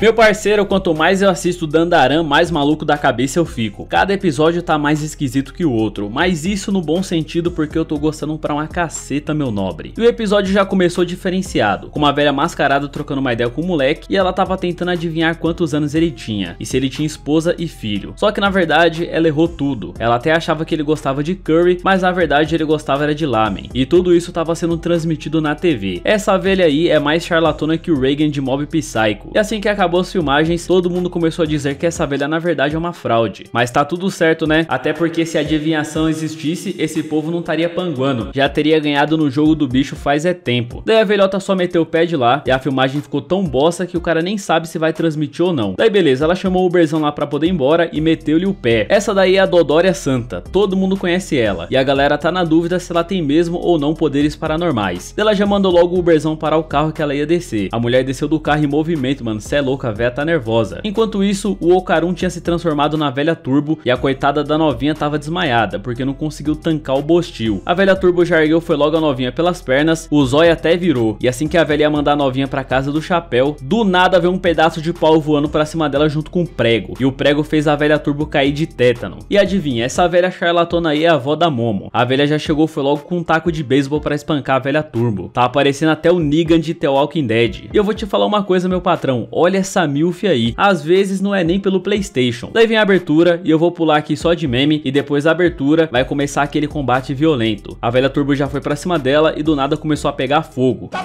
Meu parceiro, quanto mais eu assisto Dandaran, mais maluco da cabeça eu fico. Cada episódio tá mais esquisito que o outro, mas isso no bom sentido porque eu tô gostando pra uma caceta, meu nobre. E o episódio já começou diferenciado, com uma velha mascarada trocando uma ideia com o um moleque e ela tava tentando adivinhar quantos anos ele tinha, e se ele tinha esposa e filho. Só que na verdade, ela errou tudo. Ela até achava que ele gostava de curry, mas na verdade ele gostava era de lamen. E tudo isso tava sendo transmitido na TV. Essa velha aí é mais charlatona que o Reagan de Mob Psycho. E assim que acabou acabou as filmagens, todo mundo começou a dizer que essa velha na verdade é uma fraude. Mas tá tudo certo, né? Até porque se a adivinhação existisse, esse povo não estaria panguando. Já teria ganhado no jogo do bicho faz é tempo. Daí a velhota só meteu o pé de lá e a filmagem ficou tão bosta que o cara nem sabe se vai transmitir ou não. Daí beleza, ela chamou o Uberzão lá pra poder ir embora e meteu-lhe o pé. Essa daí é a Dodória Santa, todo mundo conhece ela. E a galera tá na dúvida se ela tem mesmo ou não poderes paranormais. Daí ela já mandou logo o Uberzão parar o carro que ela ia descer. A mulher desceu do carro em movimento, mano, cê é louco louca, a véia tá nervosa. Enquanto isso, o Okarun tinha se transformado na velha Turbo e a coitada da novinha tava desmaiada, porque não conseguiu tancar o bostil. A velha Turbo já ergueu foi logo a novinha pelas pernas, o zóio até virou, e assim que a velha ia mandar a novinha pra casa do chapéu, do nada veio um pedaço de pau voando pra cima dela junto com um prego, e o prego fez a velha Turbo cair de tétano. E adivinha, essa velha charlatona aí é a avó da Momo. A velha já chegou foi logo com um taco de beisebol pra espancar a velha Turbo. Tá aparecendo até o Negan de The Walking Dead. E eu vou te falar uma coisa, meu patrão, olha essa MILF aí. Às vezes não é nem pelo Playstation. Daí vem a abertura e eu vou pular aqui só de meme e depois da abertura vai começar aquele combate violento. A velha Turbo já foi pra cima dela e do nada começou a pegar fogo. Tá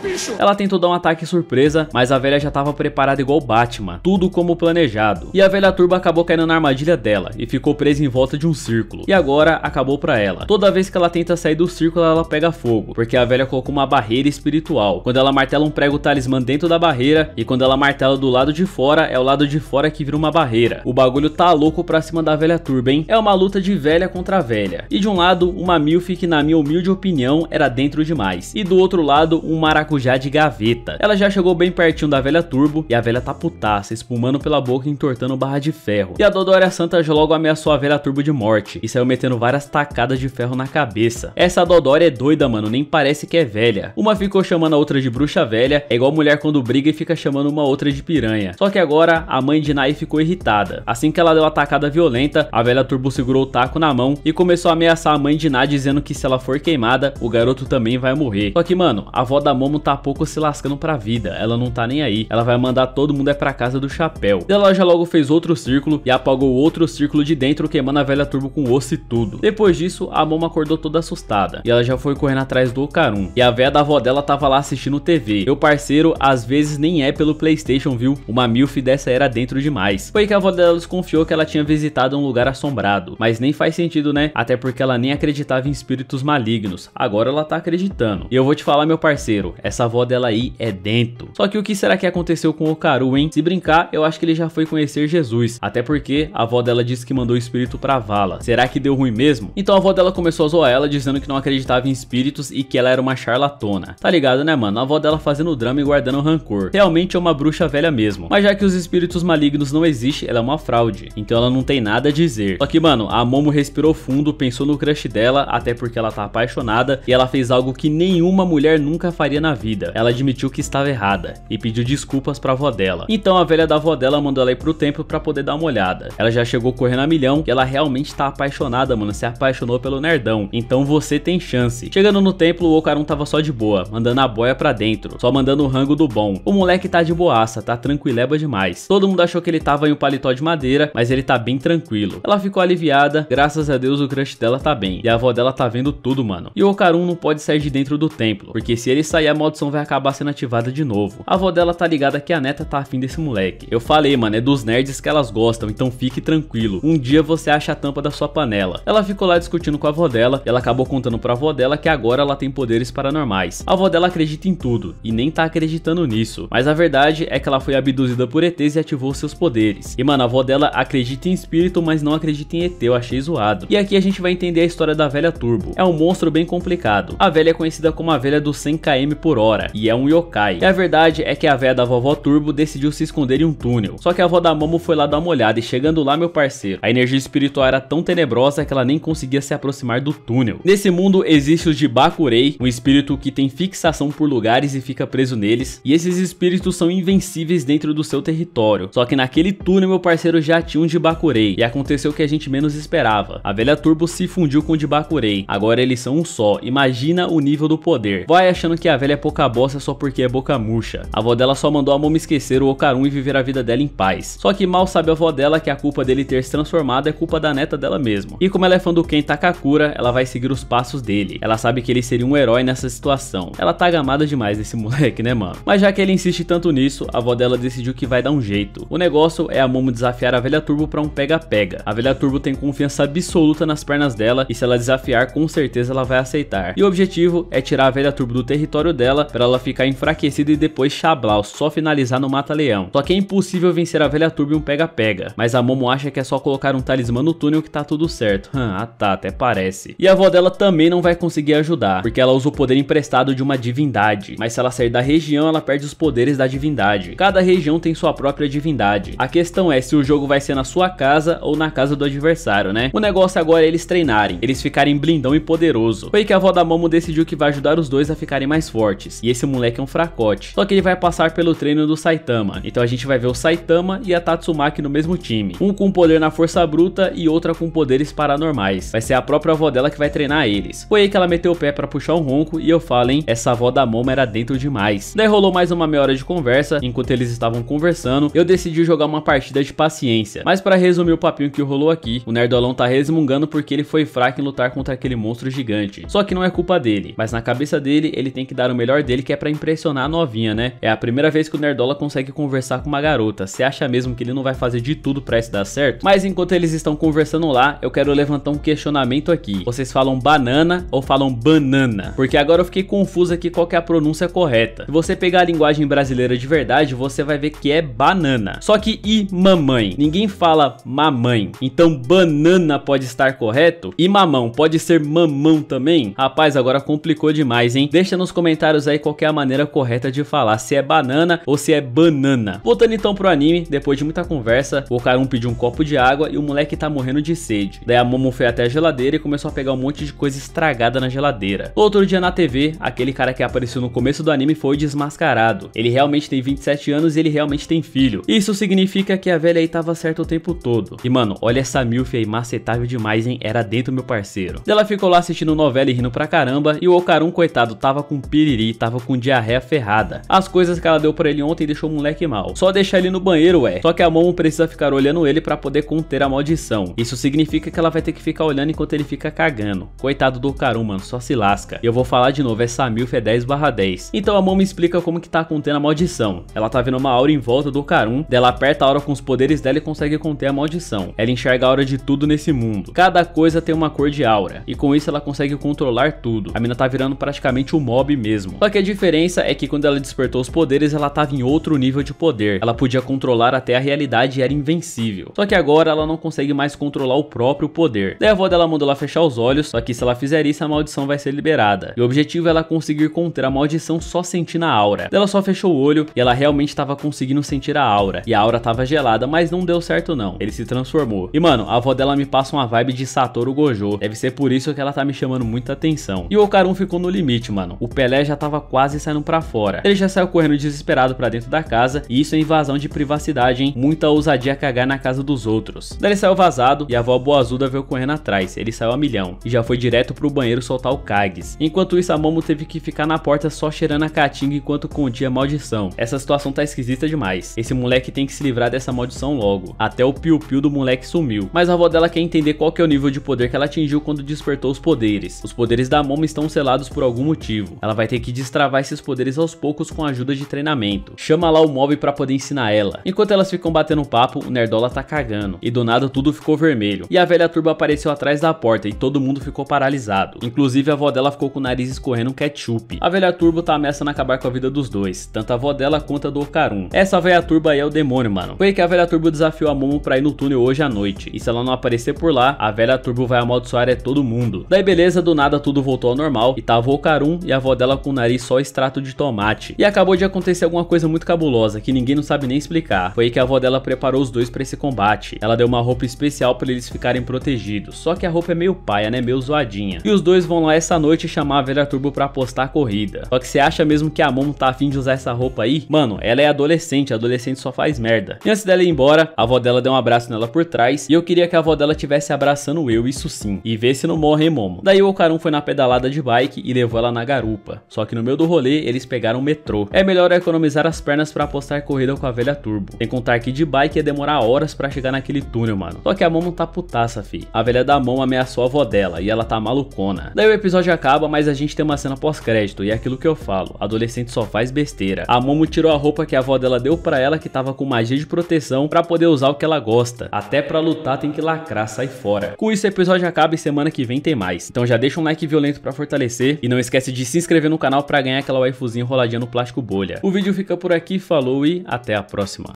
bicho! Ela tentou dar um ataque surpresa, mas a velha já estava preparada igual Batman, tudo como planejado. E a velha turba acabou caindo na armadilha dela e ficou presa em volta de um círculo. E agora acabou pra ela. Toda vez que ela tenta sair do círculo, ela pega fogo, porque a velha colocou uma barreira espiritual. Quando ela martela um prego talismã dentro da barreira e quando ela martela do lado de fora, é o lado de fora que vira uma barreira. O bagulho tá louco pra cima da velha turba, hein? É uma luta de velha contra velha. E de um lado, uma milf que na minha humilde opinião era dentro demais. E do outro lado, um maracujá maracujá de gaveta. Ela já chegou bem pertinho da velha turbo e a velha tá putaça, espumando pela boca e entortando barra de ferro. E a Dodória Santa já logo ameaçou a velha turbo de morte e saiu metendo várias tacadas de ferro na cabeça. Essa Dodória é doida, mano, nem parece que é velha. Uma ficou chamando a outra de bruxa velha, é igual mulher quando briga e fica chamando uma outra de piranha. Só que agora a mãe de Nai ficou irritada. Assim que ela deu a tacada violenta, a velha turbo segurou o taco na mão e começou a ameaçar a mãe de Nai dizendo que se ela for queimada, o garoto também vai morrer. Só que, mano, a avó da Momo como tá pouco se lascando pra vida, ela não tá nem aí, ela vai mandar todo mundo é pra casa do chapéu. Ela já logo fez outro círculo e apagou outro círculo de dentro, queimando a velha turbo com osso e tudo. Depois disso, a Momo acordou toda assustada, e ela já foi correndo atrás do Okarun, e a véia da avó dela tava lá assistindo TV. Meu parceiro, às vezes nem é pelo Playstation, viu? Uma milf dessa era dentro demais. Foi que a avó dela desconfiou que ela tinha visitado um lugar assombrado, mas nem faz sentido, né? Até porque ela nem acreditava em espíritos malignos, agora ela tá acreditando. E eu vou te falar, meu parceiro, essa avó dela aí é Dento. Só que o que será que aconteceu com o Caru, hein? Se brincar, eu acho que ele já foi conhecer Jesus. Até porque a avó dela disse que mandou o espírito pra vala. Será que deu ruim mesmo? Então a avó dela começou a zoar ela, dizendo que não acreditava em espíritos e que ela era uma charlatona. Tá ligado, né, mano? A avó dela fazendo drama e guardando rancor. Realmente é uma bruxa velha mesmo. Mas já que os espíritos malignos não existem, ela é uma fraude. Então ela não tem nada a dizer. Só que, mano, a Momo respirou fundo, pensou no crush dela, até porque ela tá apaixonada, e ela fez algo que nenhuma mulher nunca faria na vida. Ela admitiu que estava errada e pediu desculpas pra avó dela. Então a velha da avó dela mandou ela ir pro templo pra poder dar uma olhada. Ela já chegou correndo a milhão e ela realmente tá apaixonada, mano. Se apaixonou pelo nerdão. Então você tem chance. Chegando no templo, o Ocarum tava só de boa, mandando a boia pra dentro, só mandando o rango do bom. O moleque tá de boaça, tá tranquileba demais. Todo mundo achou que ele tava em um paletó de madeira, mas ele tá bem tranquilo. Ela ficou aliviada, graças a Deus o crush dela tá bem. E a avó dela tá vendo tudo, mano. E o Ocarum não pode sair de dentro do templo, porque se ele sair a maldição vai acabar sendo ativada de novo. A avó dela tá ligada que a neta tá afim desse moleque. Eu falei, mano, é dos nerds que elas gostam, então fique tranquilo. Um dia você acha a tampa da sua panela. Ela ficou lá discutindo com a avó dela e ela acabou contando pra avó dela que agora ela tem poderes paranormais. A avó dela acredita em tudo e nem tá acreditando nisso. Mas a verdade é que ela foi abduzida por ETs e ativou seus poderes. E mano, a avó dela acredita em espírito, mas não acredita em ET, eu achei zoado. E aqui a gente vai entender a história da velha Turbo. É um monstro bem complicado. A velha é conhecida como a velha do 100 km por e é um yokai. E a verdade é que a véia da vovó Turbo decidiu se esconder em um túnel. Só que a avó da Momo foi lá dar uma olhada e chegando lá, meu parceiro, a energia espiritual era tão tenebrosa que ela nem conseguia se aproximar do túnel. Nesse mundo existe os de Bakurei, um espírito que tem fixação por lugares e fica preso neles, e esses espíritos são invencíveis dentro do seu território. Só que naquele túnel, meu parceiro, já tinha um de Bakurei, e aconteceu o que a gente menos esperava. A velha Turbo se fundiu com o de Bakurei, agora eles são um só, imagina o nível do poder. Vai achando que a velha é pouca bossa só porque é boca murcha. A avó dela só mandou a Momo esquecer o Okarun e viver a vida dela em paz. Só que mal sabe a avó dela que a culpa dele ter se transformado é culpa da neta dela mesmo. E como ela é fã do Ken Takakura, ela vai seguir os passos dele. Ela sabe que ele seria um herói nessa situação. Ela tá gamada demais desse moleque, né mano? Mas já que ele insiste tanto nisso, a avó dela decidiu que vai dar um jeito. O negócio é a Momo desafiar a velha Turbo pra um pega-pega. A velha Turbo tem confiança absoluta nas pernas dela e se ela desafiar, com certeza ela vai aceitar. E o objetivo é tirar a velha Turbo do território dela dela para ela ficar enfraquecida e depois chablau, só finalizar no mata-leão. Só que é impossível vencer a velha Turbo um pega-pega, mas a Momo acha que é só colocar um talismã no túnel que tá tudo certo. Hum, ah tá, até parece. E a avó dela também não vai conseguir ajudar, porque ela usa o poder emprestado de uma divindade, mas se ela sair da região ela perde os poderes da divindade. Cada região tem sua própria divindade. A questão é se o jogo vai ser na sua casa ou na casa do adversário, né? O negócio agora é eles treinarem, eles ficarem blindão e poderoso. Foi que a avó da Momo decidiu que vai ajudar os dois a ficarem mais fortes fortes. E esse moleque é um fracote. Só que ele vai passar pelo treino do Saitama. Então a gente vai ver o Saitama e a Tatsumaki no mesmo time. Um com poder na força bruta e outra com poderes paranormais. Vai ser a própria avó dela que vai treinar eles. Foi aí que ela meteu o pé pra puxar um ronco e eu falo, hein, essa avó da Momo era dentro demais. Daí rolou mais uma meia hora de conversa. Enquanto eles estavam conversando, eu decidi jogar uma partida de paciência. Mas pra resumir o papinho que rolou aqui, o Nerdolão tá resmungando porque ele foi fraco em lutar contra aquele monstro gigante. Só que não é culpa dele, mas na cabeça dele ele tem que dar o melhor melhor dele que é para impressionar a novinha, né? É a primeira vez que o Nerdola consegue conversar com uma garota. Você acha mesmo que ele não vai fazer de tudo para isso dar certo? Mas enquanto eles estão conversando lá, eu quero levantar um questionamento aqui. Vocês falam banana ou falam banana? Porque agora eu fiquei confuso aqui qual é a pronúncia correta. Se você pegar a linguagem brasileira de verdade, você vai ver que é banana. Só que e mamãe? Ninguém fala mamãe. Então banana pode estar correto? E mamão pode ser mamão também? Rapaz, agora complicou demais, hein? Deixa nos comentários comentários aí qual é a maneira correta de falar, se é banana ou se é banana. Voltando então pro anime, depois de muita conversa, o Karun pediu um copo de água e o moleque tá morrendo de sede. Daí a Momo foi até a geladeira e começou a pegar um monte de coisa estragada na geladeira. No outro dia na TV, aquele cara que apareceu no começo do anime foi desmascarado. Ele realmente tem 27 anos e ele realmente tem filho. Isso significa que a velha aí tava certa o tempo todo. E mano, olha essa milf aí, macetável demais, hein? Era dentro meu parceiro. Ela ficou lá assistindo novela e rindo pra caramba e o Okarun, coitado, tava com piriri Eli tava com diarreia ferrada. As coisas que ela deu pra ele ontem deixou o moleque mal. Só deixar ele no banheiro, ué. Só que a Momo precisa ficar olhando ele pra poder conter a maldição. Isso significa que ela vai ter que ficar olhando enquanto ele fica cagando. Coitado do Karum, mano, só se lasca. E eu vou falar de novo, essa milf é 10 barra 10. Então a Momo explica como que tá contendo a maldição. Ela tá vendo uma aura em volta do Karum, dela aperta a aura com os poderes dela e consegue conter a maldição. Ela enxerga a aura de tudo nesse mundo. Cada coisa tem uma cor de aura, e com isso ela consegue controlar tudo. A mina tá virando praticamente um mob mesmo. Só que a diferença é que quando ela despertou os poderes, ela estava em outro nível de poder. Ela podia controlar até a realidade e era invencível. Só que agora ela não consegue mais controlar o próprio poder. Daí a avó dela mandou ela fechar os olhos, só que se ela fizer isso, a maldição vai ser liberada. E o objetivo é ela conseguir conter a maldição só sentindo a aura. Ela só fechou o olho e ela realmente estava conseguindo sentir a aura. E a aura estava gelada, mas não deu certo não. Ele se transformou. E mano, a avó dela me passa uma vibe de Satoru Gojo. Deve ser por isso que ela tá me chamando muita atenção. E o Okarun ficou no limite, mano. O Pelé já tá estava quase saindo para fora. Ele já saiu correndo desesperado para dentro da casa e isso é invasão de privacidade, hein? Muita ousadia é cagar na casa dos outros. Daí ele saiu vazado e a avó Boazuda veio correndo atrás. Ele saiu a milhão e já foi direto pro banheiro soltar o cagues. Enquanto isso, a Momo teve que ficar na porta só cheirando a caatinga enquanto condia a maldição. Essa situação tá esquisita demais. Esse moleque tem que se livrar dessa maldição logo. Até o piu-piu do moleque sumiu. Mas a avó dela quer entender qual que é o nível de poder que ela atingiu quando despertou os poderes. Os poderes da Momo estão selados por algum motivo. Ela vai ter que destravar esses poderes aos poucos com a ajuda de treinamento. Chama lá o Mob para poder ensinar ela. Enquanto elas ficam batendo papo, o Nerdola tá cagando. E do nada tudo ficou vermelho. E a velha turba apareceu atrás da porta e todo mundo ficou paralisado. Inclusive a avó dela ficou com o nariz escorrendo ketchup. A velha turbo tá ameaçando acabar com a vida dos dois. Tanto a avó dela quanto a do Okarun. Essa velha turba aí é o demônio, mano. Foi que a velha turbo desafiou a Momo pra ir no túnel hoje à noite. E se ela não aparecer por lá, a velha turbo vai amaldiçoar é todo mundo. Daí beleza, do nada tudo voltou ao normal. E tava o Okarun e a avó dela com nariz só extrato de tomate. E acabou de acontecer alguma coisa muito cabulosa que ninguém não sabe nem explicar. Foi aí que a avó dela preparou os dois para esse combate. Ela deu uma roupa especial para eles ficarem protegidos, só que a roupa é meio paia, né, meio zoadinha. E os dois vão lá essa noite chamar a velha Turbo para apostar a corrida. Só que você acha mesmo que a Momo tá afim de usar essa roupa aí? Mano, ela é adolescente, adolescente só faz merda. E antes dela ir embora, a avó dela deu um abraço nela por trás e eu queria que a avó dela tivesse abraçando eu, isso sim, e ver se não morre, hein, Momo. Daí o Okarun foi na pedalada de bike e levou ela na garupa. Só que no meio do rolê eles pegaram o metrô. É melhor economizar as pernas para apostar corrida com a velha turbo. Sem contar que de bike ia é demorar horas para chegar naquele túnel, mano. Só que a Momo tá putaça, fi. A velha da Momo ameaçou a avó dela e ela tá malucona. Daí o episódio acaba, mas a gente tem uma cena pós-crédito e é aquilo que eu falo. Adolescente só faz besteira. A Momo tirou a roupa que a avó dela deu para ela que tava com magia de proteção para poder usar o que ela gosta. Até para lutar tem que lacrar, sai fora. Com isso o episódio acaba e semana que vem tem mais. Então já deixa um like violento para fortalecer e não esquece de se inscrever no canal para ganhar aquela waifuzinha enroladinha no plástico bolha. O vídeo fica por aqui, falou e até a próxima.